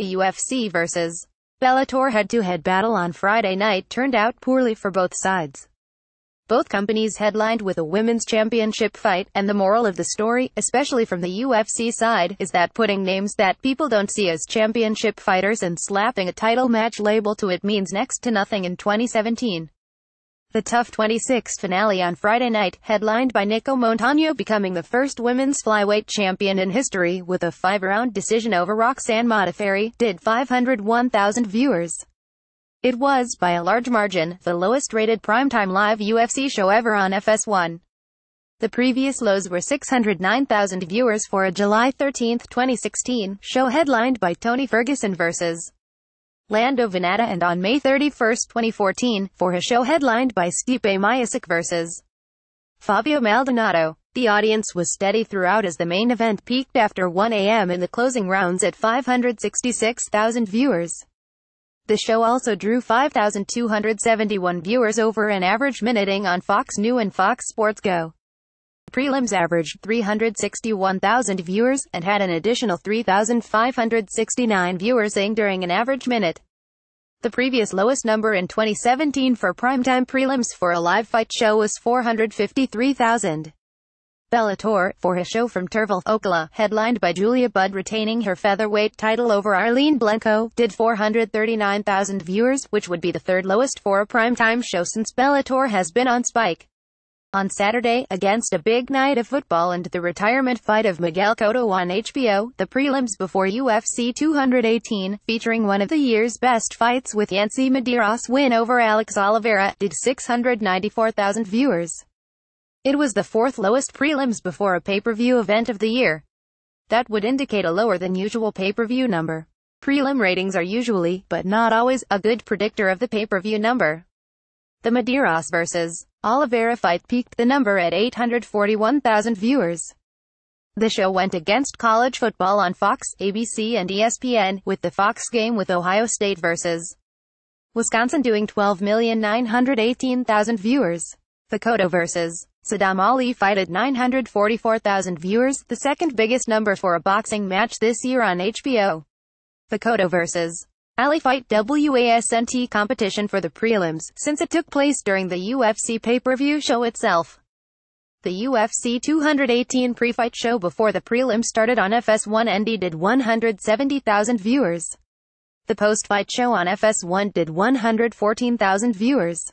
UFC vs. Bellator head-to-head battle on Friday night turned out poorly for both sides. Both companies headlined with a women's championship fight, and the moral of the story, especially from the UFC side, is that putting names that people don't see as championship fighters and slapping a title match label to it means next to nothing in 2017. The Tough 26 finale on Friday night, headlined by Nico Montano becoming the first women's flyweight champion in history, with a five-round decision over Roxanne Modafferi, did 501,000 viewers. It was, by a large margin, the lowest-rated primetime live UFC show ever on FS1. The previous lows were 609,000 viewers for a July 13, 2016, show headlined by Tony Ferguson vs. Lando Venata and on May 31, 2014, for his show headlined by Stipe Myasic versus Fabio Maldonado. The audience was steady throughout as the main event peaked after 1 a.m. in the closing rounds at 566,000 viewers. The show also drew 5,271 viewers over an average minuting on Fox New and Fox Sports Go. Prelims averaged 361,000 viewers, and had an additional 3,569 viewers in during an average minute. The previous lowest number in 2017 for primetime prelims for a live fight show was 453,000. Bellator, for a show from Turville, Okla, headlined by Julia Budd retaining her featherweight title over Arlene Blanco, did 439,000 viewers, which would be the third lowest for a primetime show since Bellator has been on Spike on Saturday against a big night of football and the retirement fight of Miguel Cotto on HBO, the prelims before UFC 218, featuring one of the year's best fights with Yancy Medeiros' win over Alex Oliveira, did 694,000 viewers. It was the fourth lowest prelims before a pay-per-view event of the year. That would indicate a lower than usual pay-per-view number. Prelim ratings are usually, but not always, a good predictor of the pay-per-view number. The Medeiros vs. Oliveira fight peaked the number at 841,000 viewers. The show went against college football on Fox, ABC and ESPN, with the Fox game with Ohio State vs. Wisconsin doing 12,918,000 viewers. The vs. Saddam Ali fight at 944,000 viewers, the second biggest number for a boxing match this year on HBO. The vs fight WASNT competition for the prelims, since it took place during the UFC pay-per-view show itself. The UFC 218 pre-fight show before the prelim started on FS1 ended 170,000 viewers. The post-fight show on FS1 did 114,000 viewers.